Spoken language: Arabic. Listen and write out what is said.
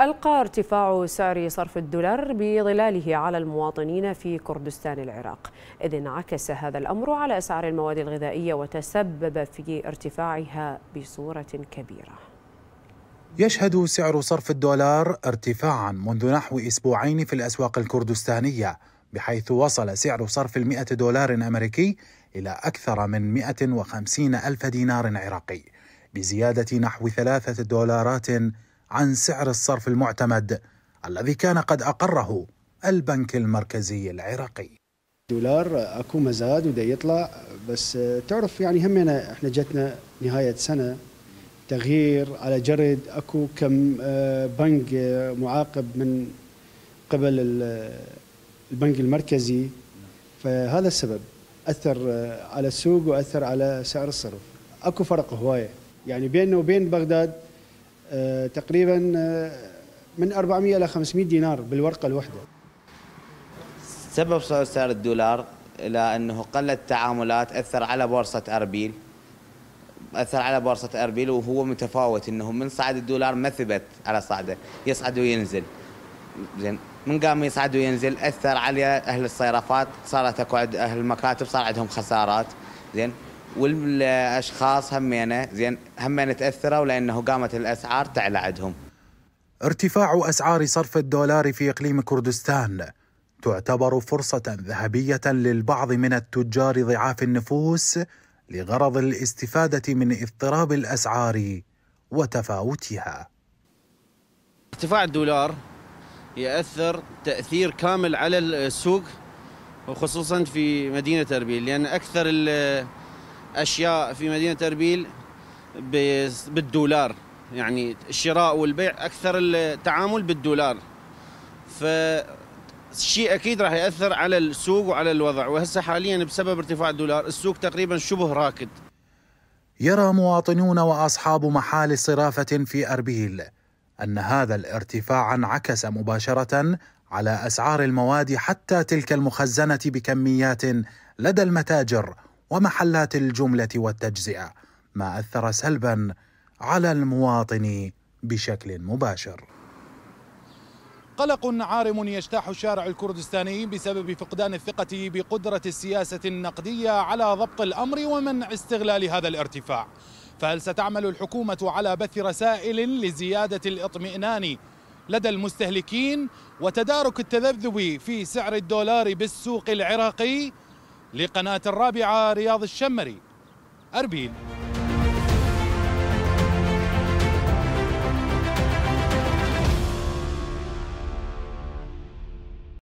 ألقى ارتفاع سعر صرف الدولار بظلاله على المواطنين في كردستان العراق إذ انعكس هذا الأمر على أسعار المواد الغذائية وتسبب في ارتفاعها بصورة كبيرة يشهد سعر صرف الدولار ارتفاعا منذ نحو أسبوعين في الأسواق الكردستانية بحيث وصل سعر صرف المئة دولار أمريكي إلى أكثر من 150 ألف دينار عراقي بزيادة نحو ثلاثة دولارات عن سعر الصرف المعتمد الذي كان قد أقره البنك المركزي العراقي دولار اكو مزاد وده يطلع بس تعرف يعني همنا احنا جتنا نهايه سنه تغيير على جرد اكو كم آه، بنك آه، معاقب من قبل آه، البنك المركزي فهذا السبب اثر على السوق واثر على سعر الصرف اكو فرق هوايه يعني بيننا وبين بغداد آه، تقريبا آه، من 400 إلى 500 دينار بالورقة الواحدة سبب سعر الدولار إلى أنه قلت التعاملات أثر على بورصة أربيل أثر على بورصة أربيل وهو متفاوت أنه من صعد الدولار ما ثبت على صعده يصعد وينزل زين من قام يصعد وينزل أثر على أهل الصيرفات صارت أكو أهل المكاتب صار عندهم خسارات زين والاشخاص همينه زين همينه تاثروا لانه قامت الاسعار تعلى عندهم. ارتفاع اسعار صرف الدولار في اقليم كردستان تعتبر فرصه ذهبيه للبعض من التجار ضعاف النفوس لغرض الاستفاده من اضطراب الاسعار وتفاوتها. ارتفاع الدولار يأثر تأثير كامل على السوق وخصوصا في مدينة أربيل لأن أكثر أشياء في مدينة أربيل بالدولار يعني الشراء والبيع أكثر التعامل بالدولار ف شيء أكيد راح يأثر على السوق وعلى الوضع وهسه حاليا بسبب ارتفاع الدولار السوق تقريبا شبه راكد يرى مواطنون وأصحاب محال صرافة في أربيل أن هذا الارتفاع انعكس مباشرة على أسعار المواد حتى تلك المخزنة بكميات لدى المتاجر ومحلات الجمله والتجزئه ما اثر سلبا على المواطن بشكل مباشر قلق عارم يجتاح الشارع الكردستاني بسبب فقدان الثقة بقدرة السياسة النقدية على ضبط الأمر ومنع استغلال هذا الارتفاع فهل ستعمل الحكومة على بث رسائل لزيادة الاطمئنان لدى المستهلكين وتدارك التذبذب في سعر الدولار بالسوق العراقي؟ لقناة الرابعة رياض الشمري أربيل